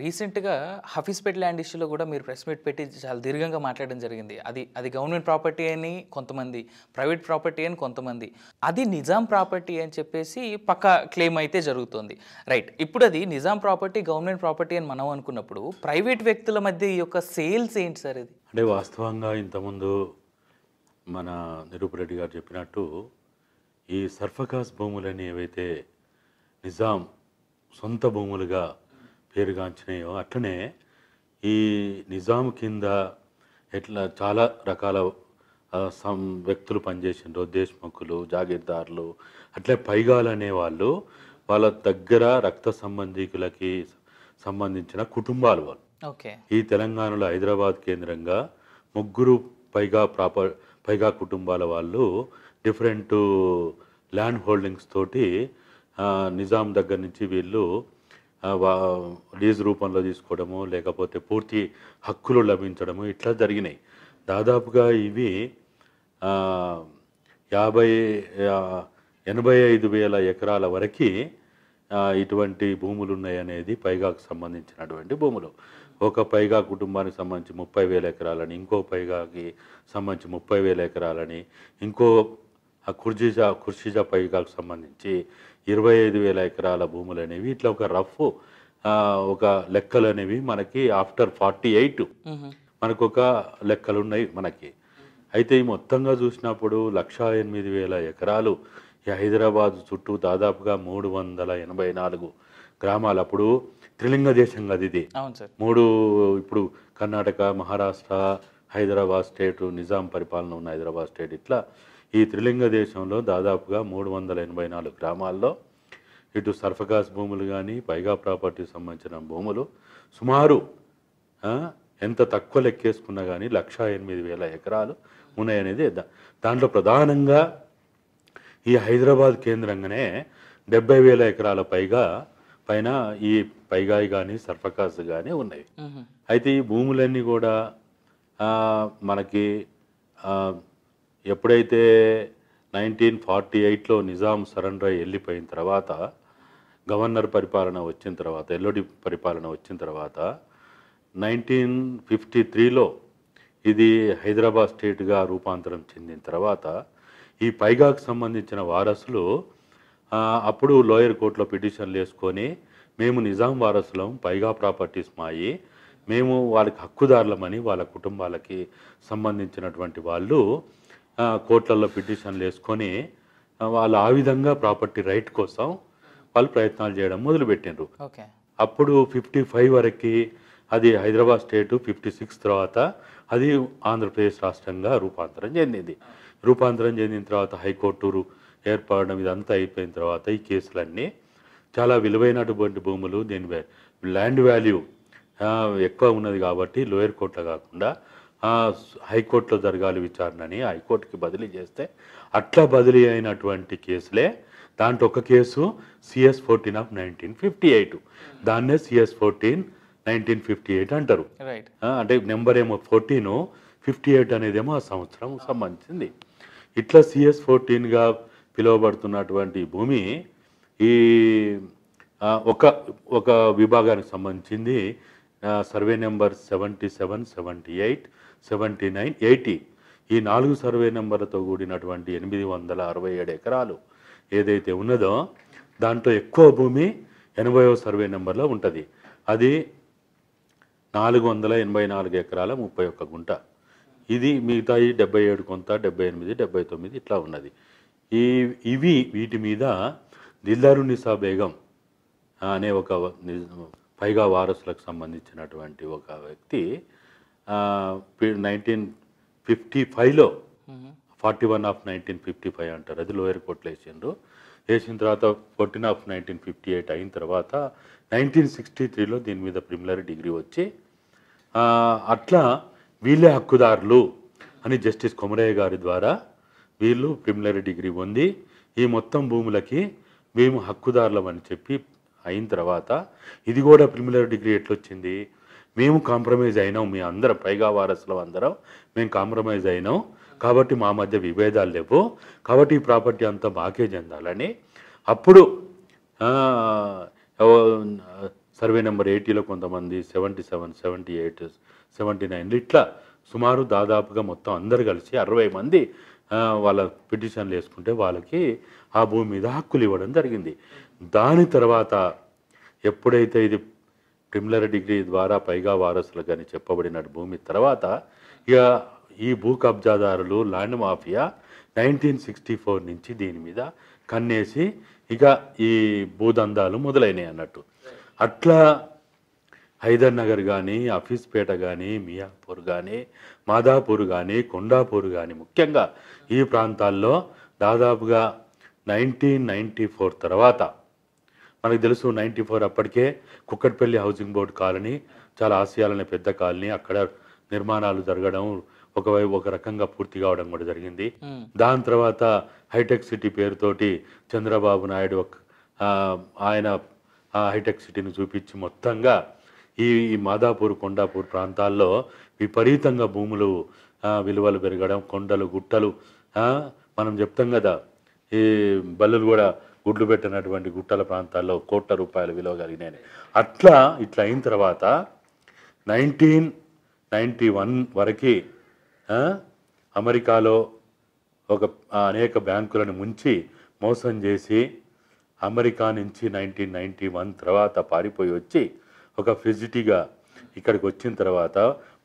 రీసెంట్గా హఫీస్పేట్ ల్యాండ్ ఇష్యూలో కూడా మీరు ప్రెస్ మీట్ పెట్టి చాలా దీర్ఘంగా మాట్లాడడం జరిగింది అది అది గవర్నమెంట్ ప్రాపర్టీ అని కొంతమంది ప్రైవేట్ ప్రాపర్టీ అని కొంతమంది అది నిజాం ప్రాపర్టీ అని చెప్పేసి పక్క క్లెయిమ్ అయితే జరుగుతుంది రైట్ ఇప్పుడు అది నిజాం ప్రాపర్టీ గవర్నమెంట్ ప్రాపర్టీ అని మనం అనుకున్నప్పుడు ప్రైవేట్ వ్యక్తుల మధ్య ఈ యొక్క సేల్స్ ఏంటి సార్ ఇది అంటే వాస్తవంగా ఇంతకుముందు మన నిరూపరెడ్డి గారు చెప్పినట్టు ఈ సర్ఫకాస్ భూములని ఏవైతే నిజాం సొంత భూములుగా పేరుగాంచినాయో అట్లనే ఈ నిజాం కింద ఎట్లా చాలా రకాల సం వ్యక్తులు పనిచేసిండ్రు దేశ్ముఖులు జాగీర్దారులు అట్లే పైగాలు అనేవాళ్ళు వాళ్ళ దగ్గర రక్త సంబంధికులకి సంబంధించిన కుటుంబాలు వాళ్ళు ఈ తెలంగాణలో హైదరాబాద్ కేంద్రంగా ముగ్గురు పైగా ప్రాపర్ పైగా కుటుంబాల వాళ్ళు డిఫరెంట్ ల్యాండ్ హోల్డింగ్స్ తోటి నిజాం దగ్గర నుంచి వీళ్ళు లీజ్ రూపంలో తీసుకోవడము లేకపోతే పూర్తి హక్కులు లభించడము ఇట్లా జరిగినాయి దాదాపుగా ఇవి యాభై ఎనభై ఐదు వేల ఎకరాల వరకు ఇటువంటి భూములు ఉన్నాయనేది పైగాకు సంబంధించినటువంటి భూములు ఒక పైగా కుటుంబానికి సంబంధించి ముప్పై వేల ఎకరాలని ఇంకో పైగాకి సంబంధించి ముప్పై వేల ఎకరాలని ఇంకో కుర్జీజా కుర్షిజా పైగాకు సంబంధించి ఇరవై ఐదు వేల ఎకరాల భూములు అనేవి ఇట్లా ఒక రఫ్ ఒక లెక్కలు అనేవి మనకి ఆఫ్టర్ ఫార్టీ ఎయిట్ మనకు ఒక లెక్కలు ఉన్నాయి మనకి అయితే ఈ మొత్తంగా చూసినప్పుడు లక్ష ఎనిమిది వేల ఎకరాలు హైదరాబాద్ చుట్టూ దాదాపుగా మూడు వందల ఎనభై నాలుగు గ్రామాలు అప్పుడు త్రిలింగ దేశంగా అది ఇది మూడు ఇప్పుడు కర్ణాటక మహారాష్ట్ర హైదరాబాద్ స్టేట్ నిజాం పరిపాలన ఉన్న హైదరాబాద్ స్టేట్ ఇట్లా ఈ త్రిలింగ దేశంలో దాదాపుగా మూడు వందల ఎనభై నాలుగు గ్రామాల్లో ఇటు సర్ఫకాస్ భూములు కానీ పైగా ప్రాపర్టీకి సంబంధించిన భూములు సుమారు ఎంత తక్కువ లెక్కేసుకున్నా కానీ లక్ష ఎనిమిది వేల ఎకరాలు ఉన్నాయనేది దాంట్లో ప్రధానంగా ఈ హైదరాబాద్ కేంద్రంగానే డెబ్బై వేల ఎకరాల పైగా పైన ఈ పైగాయి కానీ సర్ఫకాస్ కానీ ఉన్నాయి అయితే ఈ భూములన్నీ కూడా మనకి ఎప్పుడైతే నైన్టీన్ ఫార్టీ ఎయిట్లో నిజాం సరెండర్ అయి వెళ్ళిపోయిన తర్వాత గవర్నర్ పరిపాలన వచ్చిన తర్వాత ఎల్ఓడి పరిపాలన వచ్చిన తర్వాత నైన్టీన్ ఫిఫ్టీ త్రీలో ఇది హైదరాబాద్ స్టేట్గా రూపాంతరం చెందిన తర్వాత ఈ పైగాకు సంబంధించిన వారసులు అప్పుడు లోయర్ కోర్టులో పిటిషన్లు వేసుకొని మేము నిజాం వారసులం పైగా ప్రాపర్టీస్ మాయి మేము వాళ్ళకి హక్కుదారులమని వాళ్ళ కుటుంబాలకి సంబంధించినటువంటి వాళ్ళు కోర్టులలో పిటిషన్లు వేసుకొని వాళ్ళు ఆ విధంగా ప్రాపర్టీ రైట్ కోసం వాళ్ళు ప్రయత్నాలు చేయడం మొదలుపెట్టిండ్రు అప్పుడు ఫిఫ్టీ ఫైవ్ వరకు అది హైదరాబాద్ స్టేటు ఫిఫ్టీ సిక్స్ తర్వాత అది ఆంధ్రప్రదేశ్ రాష్ట్రంగా రూపాంతరం చెందింది రూపాంతరం చెందిన తర్వాత హైకోర్టు ఏర్పడడం ఇదంతా అయిపోయిన తర్వాత ఈ కేసులన్నీ చాలా విలువైనటువంటి భూములు దీని ల్యాండ్ వాల్యూ ఎక్కువ ఉన్నది కాబట్టి లోయర్ కోర్టులో కాకుండా హైకోర్టులో జరగాలి విచారణని హైకోర్టుకి బదిలీ చేస్తే అట్లా బదిలీ అయినటువంటి కేసులే దాంట్లో ఒక కేసు CS fourteen of nineteen fifty eight దాన్నే CS fourteen nineteen fifty eight అంటారు అంటే నెంబర్ ఏమో ఫోర్టీన్ ఫిఫ్టీ ఎయిట్ అనేదేమో ఆ సంవత్సరం సంబంధించింది ఇట్లా సిఎస్ ఫోర్టీన్గా పిలువబడుతున్నటువంటి భూమి ఈ ఒక ఒక విభాగానికి సంబంధించింది survey number seventy seven seventy eight seventy nine eighty ఈ నాలుగు సర్వే నెంబర్లతో కూడినటువంటి ఎనిమిది వందల అరవై ఏడు ఎకరాలు ఏదైతే ఉన్నదో దాంట్లో ఎక్కువ భూమి ఎనభైవ సర్వే నెంబర్లో ఉంటుంది అది నాలుగు వందల ఎనభై నాలుగు ఎకరాల ముప్పై ఒక్క గుంట ఇది మిగతా ఈ డెబ్బై ఏడు కొంత డెబ్బై ఎనిమిది డెబ్బై తొమ్మిది ఇట్లా ఉన్నది ఈ ఇవి వీటి మీద దిల్దారు నిసా బేగం అనే ఒక పైగా వారసులకు సంబంధించినటువంటి ఒక వ్యక్తి నైన్టీన్ ఫిఫ్టీ ఫైవ్లో forty one of nineteen fifty five అంటారు అది లోయర్ కోర్టులో వేసిండ్రు వేసిన తర్వాత fourteen of nineteen fifty eight అయిన తర్వాత నైన్టీన్ సిక్స్టీ త్రీలో దీని మీద ప్రిమిలరీ డిగ్రీ వచ్చి అట్లా వీళ్ళే హక్కుదారులు అని జస్టిస్ కొమరయ్య గారి ద్వారా వీళ్ళు ప్రిమిలరీ డిగ్రీ పొంది ఈ మొత్తం భూములకి మేము హక్కుదారులం అని చెప్పి అయిన తర్వాత ఇది కూడా ప్రిమిలరీ డిగ్రీ ఎట్లొచ్చింది మేము కాంప్రమైజ్ అయినాం మీ అందరం పైగా వారసులు అందరం మేము కాంప్రమైజ్ అయినాం కాబట్టి మా మధ్య విభేదాలు లేవు కాబట్టి ఈ ప్రాపర్టీ అంతా మాకే చెందాలని అప్పుడు సర్వే నెంబర్ ఎయిటీలో కొంతమంది seventy seven seventy eight seventy nine ఇట్లా సుమారు దాదాపుగా మొత్తం అందరు కలిసి అరవై మంది వాళ్ళ పిటిషన్లు వేసుకుంటే వాళ్ళకి ఆ భూమి మీద హక్కులు ఇవ్వడం జరిగింది దాని తర్వాత ఎప్పుడైతే ఇది ప్రిమిలర్ డిగ్రీ ద్వారా పైగా వారసులుగాని చెప్పబడిన భూమి తర్వాత ఇక ఈ భూ కబ్జాదారులు land mafia nineteen sixty four నుంచి దీని మీద కన్నేసి ఇక ఈ భూదందాలు మొదలైనాయి అన్నట్టు అట్లా హైదర్ నగర్ కానీ అఫీస్పేట కానీ మియాపూర్ కానీ మాదాపూర్ కానీ కొండాపూర్ కానీ ముఖ్యంగా ఈ ప్రాంతాల్లో దాదాపుగా నైన్టీన్ నైంటీ ఫోర్ తర్వాత మనకు తెలుసు నైంటీ ఫోర్ అప్పటికే కుక్కట్పల్లి హౌసింగ్ బోర్డు కాలనీ చాలా ఆశయాలని పెద్ద కాలనీ అక్కడ నిర్మాణాలు జరగడం ఒకవైపు ఒక రకంగా పూర్తి కావడం కూడా జరిగింది దాని తర్వాత హైటెక్ సిటీ పేరుతోటి చంద్రబాబు నాయుడు ఆయన హైటెక్ సిటీని చూపించి మొత్తంగా ఈ మాదాపూర్ కొండాపూర్ ప్రాంతాల్లో విపరీతంగా భూములు విలువలు పెరగడం కొండలు గుట్టలు మనం చెప్తాం కదా ఈ బల్లులు కూడా గుడ్లు పెట్టినటువంటి గుట్టల ప్రాంతాల్లో కోట్ల రూపాయలు విలువ కలిగినాయి అట్లా ఇట్లా అయిన తర్వాత నైన్టీన్ నైంటీ వన్ వరకు అమెరికాలో ఒక అనేక బ్యాంకులను ముంచి మోసం చేసి అమెరికా నుంచి నైన్టీన్ నైంటీ వన్ తర్వాత పారిపోయి వచ్చి ఒక ఫిజిటీగా ఇక్కడికి వచ్చిన తర్వాత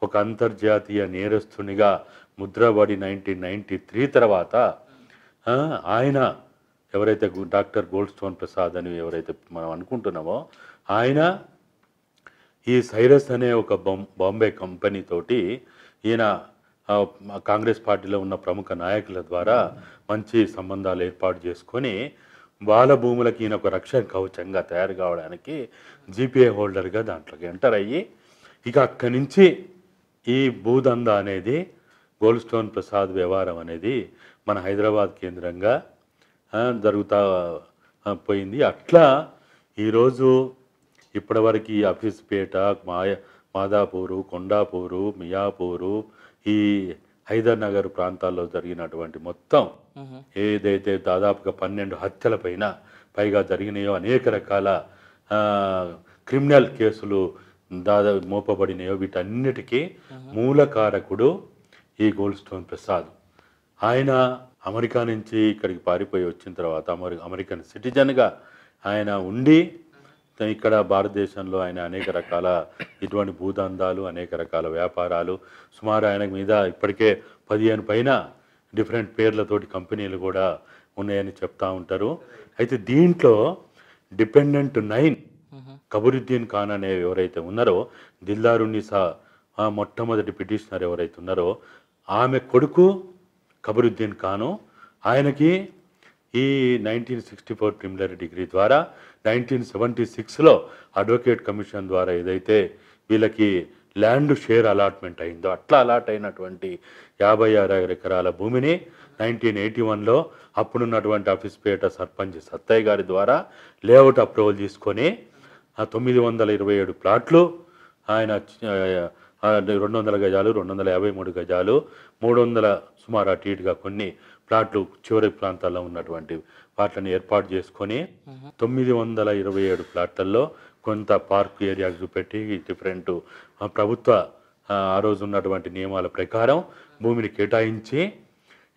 ఒక అంతర్జాతీయ నేరస్తునిగా ముద్రబడి నైన్టీన్ నైంటీ త్రీ తర్వాత ఆయన ఎవరైతే డాక్టర్ గోల్డ్ స్టోన్ ప్రసాద్ అని ఎవరైతే మనం అనుకుంటున్నామో ఆయన ఈ సైరస్ అనే ఒక బాంబే కంపెనీ తోటి ఈయన కాంగ్రెస్ పార్టీలో ఉన్న ప్రముఖ నాయకుల ద్వారా మంచి సంబంధాలు ఏర్పాటు చేసుకొని వాళ్ళ భూములకి ఈయన ఒక రక్షణ కవచంగా తయారు కావడానికి జీపీఏ హోల్డర్గా దాంట్లోకి ఎంటర్ అయ్యి ఇక అక్కడి నుంచి ఈ భూదంద అనేది గోల్డ్ స్టోన్ ప్రసాద్ వ్యవహారం అనేది మన హైదరాబాద్ కేంద్రంగా జరుగుతా పోయింది అట్లా ఈరోజు ఇప్పటివరకు అఫీస్పేట మాయ మాదాపూరు కొండాపూరు మియాపూరు ఈ హైదర్నగర్ ప్రాంతాల్లో జరిగినటువంటి మొత్తం ఏదైతే దాదాపుగా పన్నెండు హత్యల పైన పైగా జరిగినాయో అనేక రకాల క్రిమినల్ కేసులు దాదాపు మోపబడినాయో వీటన్నిటికీ మూల కారకుడు ఈ గోల్డ్ స్టోన్ ప్రసాద్ ఆయన అమెరికా నుంచి ఇక్కడికి పారిపోయి వచ్చిన తర్వాత అమెరికన్ సిటిజన్గా ఆయన ఉండి ఇక్కడ భారతదేశంలో ఆయన అనేక రకాల ఇటువంటి భూదందాలు అనేక రకాల వ్యాపారాలు సుమారు ఆయన మీద ఇప్పటికే పదిహేను పైన డిఫరెంట్ పేర్లతోటి కంపెనీలు కూడా ఉన్నాయని చెప్తా ఉంటారు అయితే దీంట్లో డిపెండెంట్ నైన్ కబురుద్దీన్ ఖాన్ అనే ఎవరైతే ఉన్నారో దిల్దారుని సా మొట్టమొదటి పిటిషనర్ ఎవరైతే ఉన్నారో ఆమె కొడుకు కబరుద్దీన్ ఖాను ఆయనకి ఈ nineteen sixty four preliminary degree ద్వారా నైన్టీన్ సెవెంటీ సిక్స్లో అడ్వకేట్ కమిషన్ ద్వారా ఏదైతే వీళ్ళకి ల్యాండ్ షేర్ అలాట్మెంట్ అయిందో అట్లా అలాట్ అయినటువంటి యాభై ఆరు ఎకరాల భూమిని నైన్టీన్ ఎయిటీ వన్లో అప్పుడున్నటువంటి ఆఫీస్ పేట సర్పంచ్ సత్తయ్య గారి ద్వారా లేఅవుట్ అప్రూవల్ తీసుకొని తొమ్మిది వందల ఇరవై ఏడు ప్లాట్లు ఆయన రెండు వందల గజాలు రెండు వందల యాభై మూడు గజాలు మూడు వందల సుమారు అటు ఇటుగా కొన్ని ప్లాట్లు చివరి ప్రాంతాల్లో ఉన్నటువంటి ప్లాట్లను ఏర్పాటు చేసుకొని తొమ్మిది వందల ఇరవై ఏడు ప్లాట్లలో కొంత పార్క్ ఏరియాకు చూపెట్టి డిఫరెంట్ ప్రభుత్వ ఆ రోజు ఉన్నటువంటి నియమాల ప్రకారం భూమిని కేటాయించి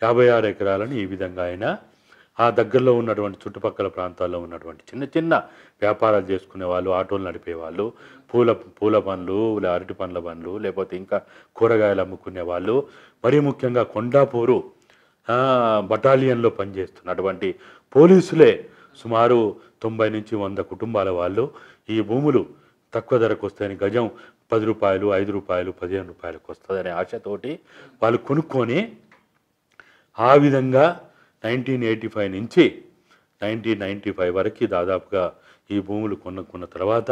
యాభై ఆరు ఎకరాలను ఈ విధంగా ఆయన ఆ దగ్గరలో ఉన్నటువంటి చుట్టుపక్కల ప్రాంతాల్లో ఉన్నటువంటి చిన్న చిన్న వ్యాపారాలు చేసుకునే వాళ్ళు ఆటోలు నడిపేవాళ్ళు పూల పూల పూల లే అరటి పండ్ల పనులు లేకపోతే ఇంకా కూరగాయలు అమ్ముకునే వాళ్ళు మరీ ముఖ్యంగా కొండాపూరు బటాలియన్లో పనిచేస్తున్నటువంటి పోలీసులే సుమారు తొంభై నుంచి వంద కుటుంబాల వాళ్ళు ఈ భూములు తక్కువ ధరకు వస్తాయని గజం పది రూపాయలు ఐదు రూపాయలు పదిహేను రూపాయలకు వస్తుందనే ఆశతోటి వాళ్ళు కొనుక్కొని ఆ విధంగా నైన్టీన్ ఎయిటీ ఫైవ్ నుంచి నైన్టీన్ నైంటీ ఫైవ్ వరకు దాదాపుగా ఈ భూములు కొనుక్కున్న తర్వాత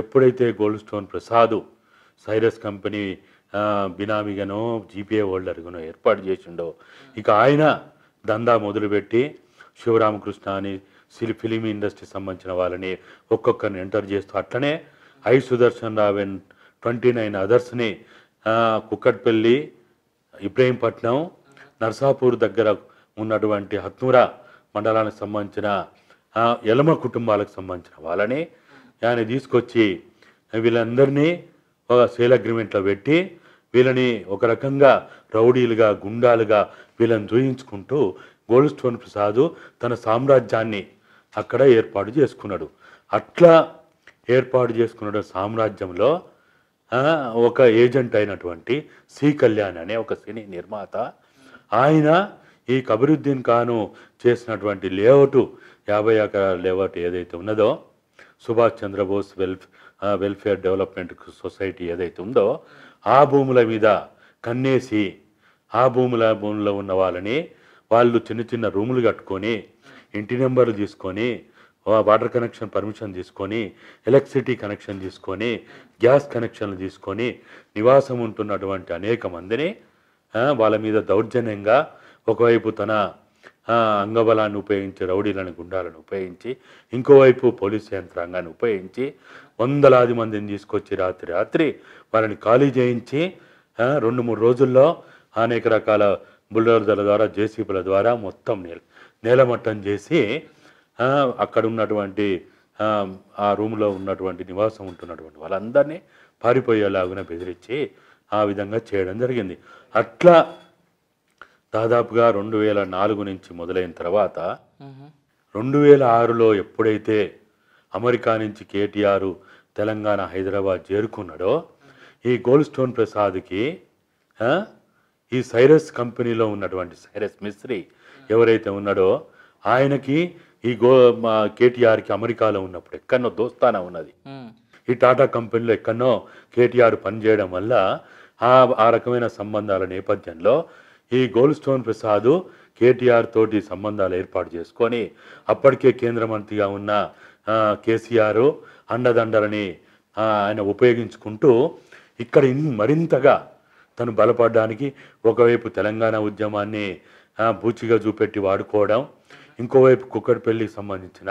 ఎప్పుడైతే gold stone Prasad Cyrus company బినామీగానో జీపీఏ హోల్డర్గానో ఏర్పాటు చేసిండో ఇక ఆయన దందా మొదలుపెట్టి శివరామకృష్ణ అని సిరి ఫిలిం ఇండస్ట్రీ సంబంధించిన వాళ్ళని ఒక్కొక్కరిని ఎంటర్ చేస్తూ అట్లనే I Sudarshan Rao and twenty nine అదర్స్ని కుక్కట్పల్లి ఇబ్రహీంపట్నం నర్సాపూర్ దగ్గర ఉన్నటువంటి హత్నూరా మండలానికి సంబంధించిన ఎలమ కుటుంబాలకు సంబంధించిన వాళ్ళని ఆయన తీసుకొచ్చి వీళ్ళందరినీ ఒక సేల్ అగ్రిమెంట్లో పెట్టి వీళ్ళని ఒక రకంగా రౌడీలుగా గుండాలుగా వీళ్ళని జోయించుకుంటూ గోల్డ్ స్టోన్ ప్రసాద్ తన సామ్రాజ్యాన్ని అక్కడ ఏర్పాటు చేసుకున్నాడు అట్లా ఏర్పాటు చేసుకున్న సామ్రాజ్యంలో ఒక ఏజెంట్ అయినటువంటి సి కళ్యాణ్ అనే ఒక సినీ నిర్మాత ఆయన ఈ కబరుద్దీన్ ఖాను చేసినటువంటి లేఅవుట్ యాభై ఎకరాల లేఅవుట్ ఏదైతే ఉన్నదో సుభాష్ చంద్రబోస్ వెల్ఫ్ వెల్ఫేర్ డెవలప్మెంట్ సొసైటీ ఏదైతే ఉందో ఆ భూముల మీద కన్నేసి ఆ భూముల భూముల్లో ఉన్న వాళ్ళని వాళ్ళు చిన్న చిన్న రూములు కట్టుకొని ఇంటి నెంబర్లు తీసుకొని వాటర్ కనెక్షన్ పర్మిషన్ తీసుకొని ఎలక్ట్రిసిటీ కనెక్షన్ తీసుకొని గ్యాస్ కనెక్షన్లు తీసుకొని నివాసం ఉంటున్నటువంటి అనేక మందిని వాళ్ళ మీద దౌర్జన్యంగా ఒకవైపు తన అంగబలాన్ని ఉపయోగించి రౌడీలను గుండాలను ఉపయోగించి ఇంకోవైపు పోలీస్ యంత్రాంగాన్ని ఉపయోగించి వందలాది మందిని తీసుకొచ్చి రాత్రి రాత్రి వారిని ఖాళీ చేయించి రెండు మూడు రోజుల్లో అనేక రకాల బుల్డోజర్ల ద్వారా జేసీబీల ద్వారా మొత్తం నేల నేలమట్టం చేసి అక్కడ ఉన్నటువంటి ఆ రూమ్లో ఉన్నటువంటి నివాసం ఉంటున్నటువంటి వాళ్ళందరినీ పారిపోయేలాగున బెదిరించి ఆ విధంగా చేయడం జరిగింది అట్లా దాదాపుగా రెండు వేల నాలుగు నుంచి మొదలైన తర్వాత రెండు వేల ఆరులో ఎప్పుడైతే అమెరికా నుంచి కేటీఆర్ తెలంగాణ హైదరాబాద్ చేరుకున్నాడో ఈ గోల్డ్ స్టోన్ ప్రసాద్కి ఈ సైరస్ కంపెనీలో ఉన్నటువంటి సైరస్ మిస్త్రి ఎవరైతే ఉన్నాడో ఆయనకి ఈ గో కేటీఆర్కి అమెరికాలో ఉన్నప్పుడు ఎక్కడో దోస్తానా ఉన్నది ఈ టాటా కంపెనీలో ఎక్కడో కేటీఆర్ పనిచేయడం వల్ల ఆ రకమైన సంబంధాల నేపథ్యంలో ఈ గోల్డ్ స్టోన్ ప్రసాద్ కేటీఆర్ తోటి సంబంధాలు ఏర్పాటు చేసుకొని అప్పటికే కేంద్ర మంత్రిగా ఉన్న కేసీఆర్ అండదండలని ఆయన ఉపయోగించుకుంటూ ఇక్కడ మరింతగా తను బలపడడానికి ఒకవైపు తెలంగాణ ఉద్యమాన్ని బూచిగా చూపెట్టి వాడుకోవడం ఇంకోవైపు కుక్కడిపల్లికి సంబంధించిన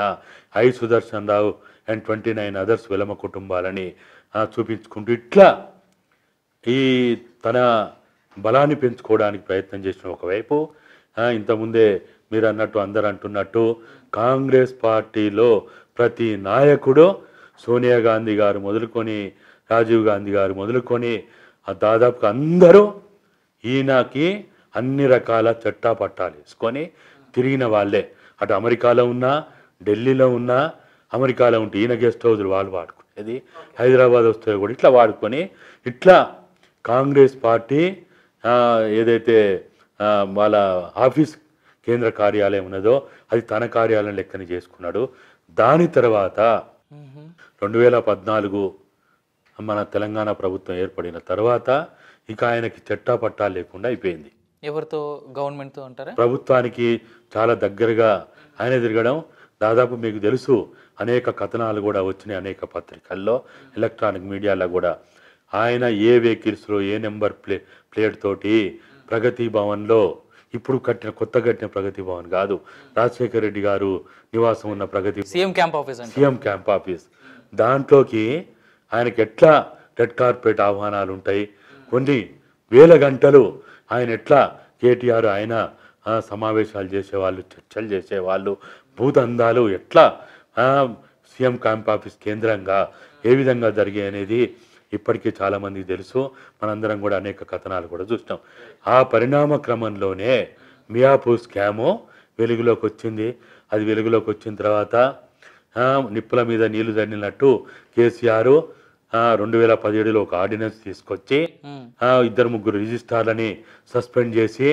I Sudarshan Rao and twenty nine others విలమ కుటుంబాలని చూపించుకుంటూ ఇట్లా ఈ తన బలాన్ని పెంచుకోవడానికి ప్రయత్నం చేసిన ఒకవైపు ఇంతకుముందే మీరు అన్నట్టు అందరు అంటున్నట్టు కాంగ్రెస్ పార్టీలో ప్రతి నాయకుడు సోనియా గాంధీ గారు మొదలుకొని రాజీవ్ గాంధీ గారు మొదలుకొని దాదాపుగా అందరూ ఈయనకి అన్ని రకాల చట్టా వేసుకొని తిరిగిన వాళ్ళే అటు అమెరికాలో ఉన్నా ఢిల్లీలో ఉన్నా అమెరికాలో ఉంటే ఈయన గెస్ట్ హౌస్లు వాళ్ళు వాడుకునేది హైదరాబాద్ వస్తే కూడా ఇట్లా వాడుకొని ఇట్లా కాంగ్రెస్ పార్టీ ఏదైతే వాళ్ళ ఆఫీస్ కేంద్ర కార్యాలయం ఉన్నదో అది తన కార్యాలయం లెక్కన చేసుకున్నాడు దాని తర్వాత రెండు వేల పద్నాలుగు మన తెలంగాణ ప్రభుత్వం ఏర్పడిన తర్వాత ఇక ఆయనకి చట్టాపట్టా లేకుండా అయిపోయింది ఎవరితో గవర్నమెంట్తో అంటారా ప్రభుత్వానికి చాలా దగ్గరగా ఆయన తిరగడం దాదాపు మీకు తెలుసు అనేక కథనాలు కూడా వచ్చినాయి అనేక పత్రికల్లో ఎలక్ట్రానిక్ మీడియాలో కూడా ఆయన ఏ వెహికల్స్లో ఏ నెంబర్ ప్లే ప్లేట్ తోటి ప్రగతి భవన్లో ఇప్పుడు కట్టిన కొత్త కట్టిన ప్రగతి భవన్ కాదు రాజశేఖర రెడ్డి గారు నివాసం ఉన్న Pragati CM camp office CM camp office దాంట్లోకి ఆయనకి ఎట్లా రెడ్ కార్పెట్ ఆహ్వానాలు ఉంటాయి కొన్ని వేల గంటలు ఆయన ఎట్లా కేటీఆర్ ఆయన సమావేశాలు చేసేవాళ్ళు చర్చలు చేసేవాళ్ళు భూతందాలు ఎట్లా సీఎం క్యాంప్ ఆఫీస్ కేంద్రంగా ఏ విధంగా జరిగాయి అనేది ఇప్పటికీ చాలామందికి తెలుసు మనందరం కూడా అనేక కథనాలు కూడా చూస్తాం ఆ పరిణామ క్రమంలోనే మియాపూర్ స్కాము వెలుగులోకి వచ్చింది అది వెలుగులోకి వచ్చిన తర్వాత నిప్పుల మీద నీళ్లు చల్లినట్టు కేసీఆర్ రెండు వేల పదిహేడులో ఒక ఆర్డినెన్స్ తీసుకొచ్చి ఇద్దరు ముగ్గురు రిజిస్టార్లని సస్పెండ్ చేసి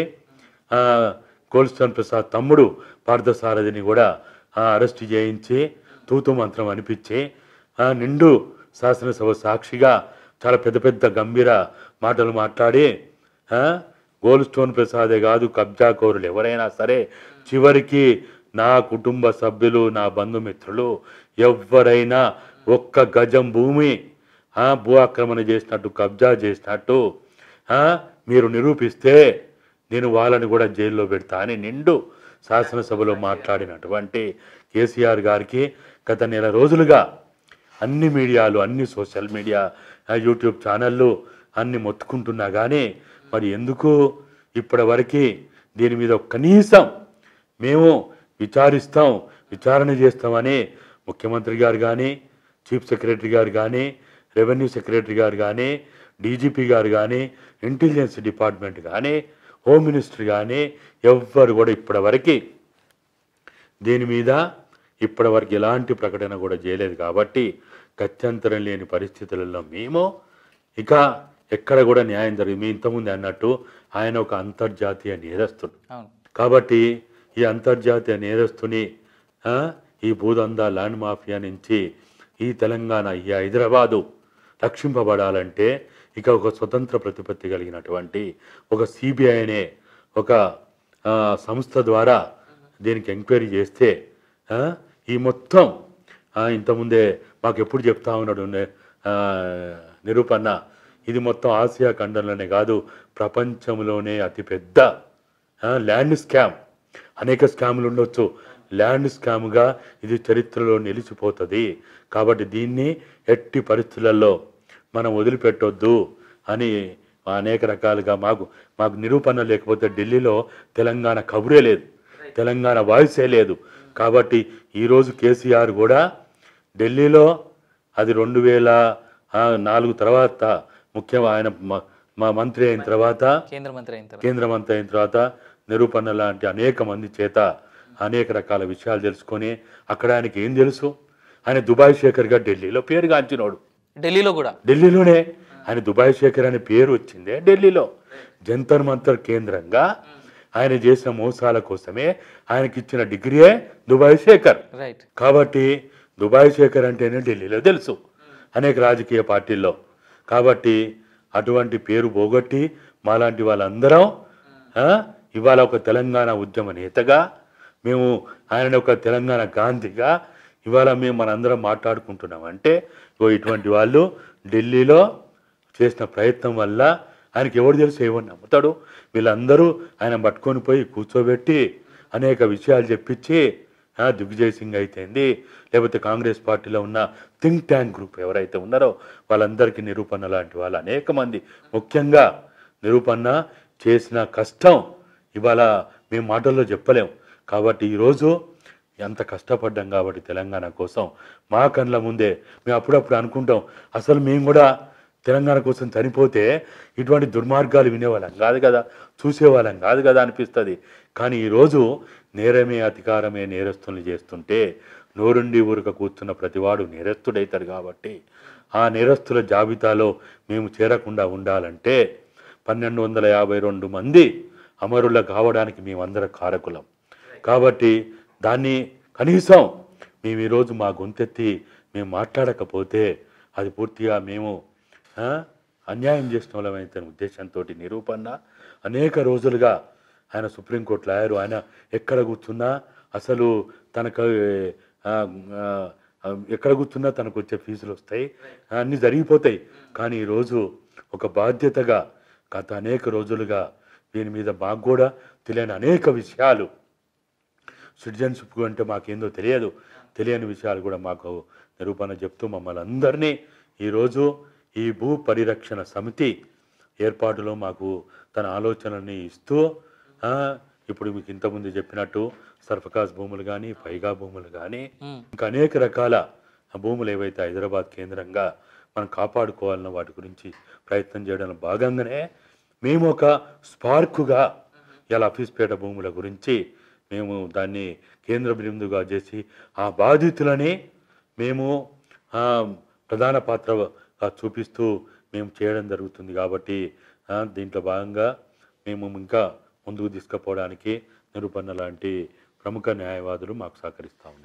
గోల్స్టన్ ప్రసాద్ తమ్ముడు పార్థసారథిని కూడా అరెస్ట్ చేయించి తూతు మంత్రం అనిపించి నిండు శాసనసభ సాక్షిగా చాలా పెద్ద పెద్ద గంభీర మాటలు మాట్లాడి గోల్డ్ స్టోన్ ప్రసాదే కాదు కబ్జా కోరులు ఎవరైనా సరే చివరికి నా కుటుంబ సభ్యులు నా బంధుమిత్రులు ఎవరైనా ఒక్క గజం భూమి భూ ఆక్రమణ చేసినట్టు కబ్జా చేసినట్టు మీరు నిరూపిస్తే నేను వాళ్ళని కూడా జైల్లో పెడతా అని నిండు శాసనసభలో మాట్లాడినటువంటి కేసీఆర్ గారికి గత నెల రోజులుగా అన్ని మీడియాలు అన్ని సోషల్ మీడియా యూట్యూబ్ ఛానళ్ళు అన్ని మొత్తుకుంటున్నా కానీ మరి ఎందుకు ఇప్పటివరకు దీని మీద కనీసం మేము విచారిస్తాం విచారణ చేస్తామని ముఖ్యమంత్రి గారు కానీ చీఫ్ సెక్రటరీ గారు కానీ రెవెన్యూ సెక్రటరీ గారు కానీ డీజీపీ గారు కానీ ఇంటెలిజెన్స్ డిపార్ట్మెంట్ కానీ హోమ్ మినిస్టర్ కానీ ఎవ్వరు కూడా ఇప్పటివరకు దీని మీద ఇప్పటివరకు ఎలాంటి ప్రకటన కూడా చేయలేదు కాబట్టి గత్యంతరం లేని పరిస్థితులలో మేము ఇక ఎక్కడ కూడా న్యాయం జరిగింది మీ ఇంతకుముందు అన్నట్టు ఆయన ఒక అంతర్జాతీయ నేరస్తుడు కాబట్టి ఈ అంతర్జాతీయ నేరస్తుని ఈ భూదంద ల్యాండ్ మాఫియా నుంచి ఈ తెలంగాణ ఈ హైదరాబాదు రక్షింపబడాలంటే ఇక ఒక స్వతంత్ర ప్రతిపత్తి కలిగినటువంటి ఒక సిబిఐ అనే ఒక సంస్థ ద్వారా దీనికి ఎంక్వైరీ చేస్తే ఈ మొత్తం ఇంతకుముందే మాకు ఎప్పుడు చెప్తా ఉన్నాడు నిరూపణ ఇది మొత్తం ఆసియా ఖండంలోనే కాదు ప్రపంచంలోనే అతిపెద్ద ల్యాండ్ స్కామ్ అనేక స్కాములు ఉండొచ్చు ల్యాండ్ స్కామ్గా ఇది చరిత్రలో నిలిచిపోతుంది కాబట్టి దీన్ని ఎట్టి పరిస్థితులలో మనం వదిలిపెట్టొద్దు అని అనేక రకాలుగా మాకు మాకు నిరూపణ లేకపోతే ఢిల్లీలో తెలంగాణ కబురే లేదు తెలంగాణ వాయిసే లేదు కాబట్టి ఈరోజు కేసీఆర్ కూడా ఢిల్లీలో అది రెండు వేల నాలుగు తర్వాత ముఖ్యం ఆయన మా మంత్రి అయిన తర్వాత కేంద్ర మంత్రి అయిన కేంద్ర మంత్రి అయిన తర్వాత నిరూపణ లాంటి అనేక మంది చేత అనేక రకాల విషయాలు తెలుసుకొని అక్కడ ఆయనకి ఏం తెలుసు ఆయన దుబాయ్ శేఖర్ గారు ఢిల్లీలో పేరుగాంచినోడు ఢిల్లీలో కూడా ఢిల్లీలోనే ఆయన దుబాయ్ శేఖర్ అనే పేరు వచ్చిందే ఢిల్లీలో జంతర్ మంతర్ కేంద్రంగా ఆయన చేసిన మోసాల కోసమే ఆయనకి ఇచ్చిన డిగ్రీయే దుబాయ్ శేఖర్ కాబట్టి దుబాయ్ శేఖర్ అంటేనే ఢిల్లీలో తెలుసు అనేక రాజకీయ పార్టీల్లో కాబట్టి అటువంటి పేరు పోగొట్టి మాలాంటి వాళ్ళందరం ఇవాళ ఒక తెలంగాణ ఉద్యమ నేతగా మేము ఆయన ఒక తెలంగాణ గాంధీగా ఇవాళ మేము మనందరం మాట్లాడుకుంటున్నాం అంటే ఇటువంటి వాళ్ళు ఢిల్లీలో చేసిన ప్రయత్నం వల్ల ఆయనకి ఎవరు తెలుసు ఏమని నమ్ముతాడు వీళ్ళందరూ ఆయన పట్టుకొని పోయి కూర్చోబెట్టి అనేక విషయాలు చెప్పించి దిగ్విజయ్ సింగ్ అయితేంది లేకపోతే కాంగ్రెస్ పార్టీలో ఉన్న థింక్ ట్యాంక్ గ్రూప్ ఎవరైతే ఉన్నారో వాళ్ళందరికీ నిరూపణ లాంటి వాళ్ళు అనేక మంది ముఖ్యంగా నిరూపణ చేసిన కష్టం ఇవాళ మేము మాటల్లో చెప్పలేము కాబట్టి ఈరోజు ఎంత కష్టపడ్డాం కాబట్టి తెలంగాణ కోసం మా కళ్ళ ముందే మేము అప్పుడప్పుడు అనుకుంటాం అసలు మేము కూడా తెలంగాణ కోసం చనిపోతే ఇటువంటి దుర్మార్గాలు వినేవాళ్ళం కాదు కదా చూసేవాళ్ళం కాదు కదా అనిపిస్తుంది కానీ ఈరోజు నేరమే అధికారమే నేరస్తుల్ని చేస్తుంటే నోరుండి ఊరక కూర్చున్న ప్రతివాడు నేరస్తుడైతాడు కాబట్టి ఆ నేరస్తుల జాబితాలో మేము చేరకుండా ఉండాలంటే పన్నెండు వందల యాభై రెండు మంది అమరుల కావడానికి మేమందరం కారకులం కాబట్టి దాన్ని కనీసం మేము ఈరోజు మా గొంతెత్తి మేము మాట్లాడకపోతే అది పూర్తిగా మేము అన్యాయం చేసిన వాళ్ళమైన తన ఉద్దేశంతో నిరూపణ అనేక రోజులుగా ఆయన సుప్రీంకోర్టులో లాయరు ఆయన ఎక్కడ కూర్చున్నా అసలు తనకు ఎక్కడ కూర్చున్నా తనకు వచ్చే ఫీజులు వస్తాయి అన్నీ జరిగిపోతాయి కానీ ఈరోజు ఒక బాధ్యతగా గత అనేక రోజులుగా దీని మీద మాకు కూడా తెలియని అనేక విషయాలు సిటిజన్షిప్ అంటే మాకేందో తెలియదు తెలియని విషయాలు కూడా మాకు నిరూపణ చెప్తూ మమ్మల్ని అందరినీ ఈరోజు ఈ భూ పరిరక్షణ సమితి ఏర్పాటులో మాకు తన ఆలోచనని ఇస్తూ ఇప్పుడు మీకు ఇంతకుముందు చెప్పినట్టు సర్ఫకాస్ భూములు కానీ పైగా భూములు కానీ ఇంకా అనేక రకాల భూములు ఏవైతే హైదరాబాద్ కేంద్రంగా మనం కాపాడుకోవాలన్న వాటి గురించి ప్రయత్నం చేయడం భాగంగానే మేము ఒక స్పార్కుగా ఇలా అఫీస్పేట భూముల గురించి మేము దాన్ని కేంద్ర బిందుగా చేసి ఆ బాధితులని మేము ప్రధాన పాత్ర చూపిస్తూ మేము చేయడం జరుగుతుంది కాబట్టి దీంట్లో భాగంగా మేము ఇంకా ముందుకు తీసుకుపోవడానికి నిరూపణ లాంటి ప్రముఖ న్యాయవాదులు మాకు సహకరిస్తూ